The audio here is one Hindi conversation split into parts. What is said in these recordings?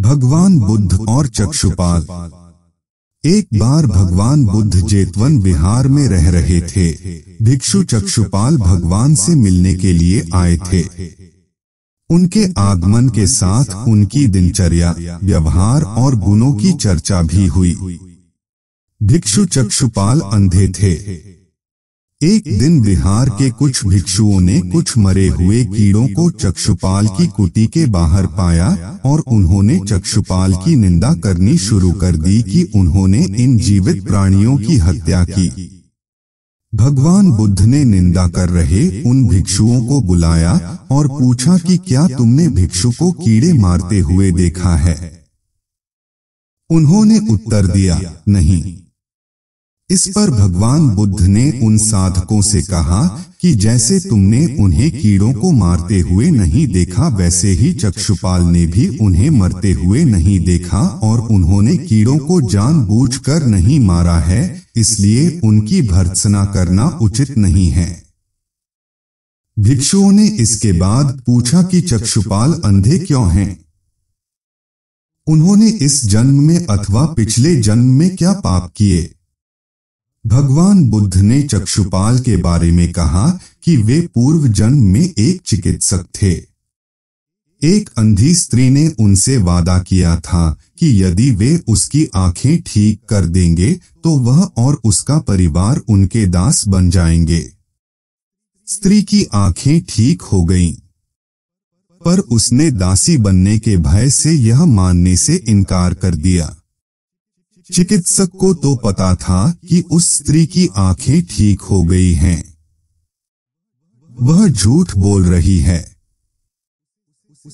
भगवान बुद्ध और चक्षुपाल एक बार भगवान बुद्ध जेतवन विहार में रह रहे थे भिक्षु चक्षुपाल भगवान से मिलने के लिए आए थे उनके आगमन के साथ उनकी दिनचर्या व्यवहार और गुणों की चर्चा भी हुई भिक्षु चक्षुपाल अंधे थे एक दिन बिहार के कुछ भिक्षुओं ने कुछ मरे हुए कीड़ों को चक्षुपाल की कुटी के बाहर पाया और उन्होंने चक्षुपाल की निंदा करनी शुरू कर दी कि उन्होंने इन जीवित प्राणियों की हत्या की भगवान बुद्ध ने निंदा कर रहे उन भिक्षुओं को बुलाया और पूछा कि क्या तुमने भिक्षु को कीड़े मारते हुए देखा है उन्होंने उत्तर दिया नहीं इस पर भगवान बुद्ध ने उन साधकों से कहा कि जैसे तुमने उन्हें कीड़ों को मारते हुए नहीं देखा वैसे ही चक्षुपाल ने भी उन्हें मरते हुए नहीं देखा और उन्होंने कीड़ों को जानबूझकर नहीं मारा है इसलिए उनकी भर्त्सना करना उचित नहीं है भिक्षुओं ने इसके बाद पूछा कि चक्षुपाल अंधे क्यों हैं? उन्होंने इस जन्म में अथवा पिछले जन्म में क्या पाप किए भगवान बुद्ध ने चक्षुपाल के बारे में कहा कि वे पूर्व जन्म में एक चिकित्सक थे एक अंधी स्त्री ने उनसे वादा किया था कि यदि वे उसकी आंखें ठीक कर देंगे तो वह और उसका परिवार उनके दास बन जाएंगे स्त्री की आंखें ठीक हो गईं, पर उसने दासी बनने के भय से यह मानने से इनकार कर दिया चिकित्सक को तो पता था कि उस स्त्री की आंखें ठीक हो गई हैं। वह झूठ बोल रही है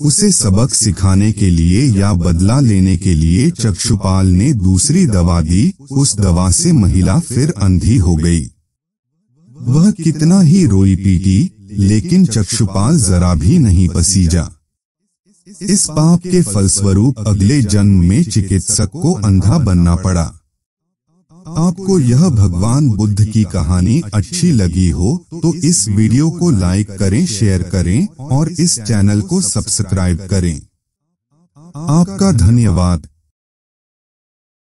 उसे सबक सिखाने के लिए या बदला लेने के लिए चक्षुपाल ने दूसरी दवा दी उस दवा से महिला फिर अंधी हो गई वह कितना ही रोई पीटी लेकिन चक्षुपाल जरा भी नहीं पसीजा इस पाप के फलस्वरूप अगले जन्म में चिकित्सक को अंधा बनना पड़ा आपको यह भगवान बुद्ध की कहानी अच्छी लगी हो तो इस वीडियो को लाइक करें शेयर करें और इस चैनल को सब्सक्राइब करें आपका धन्यवाद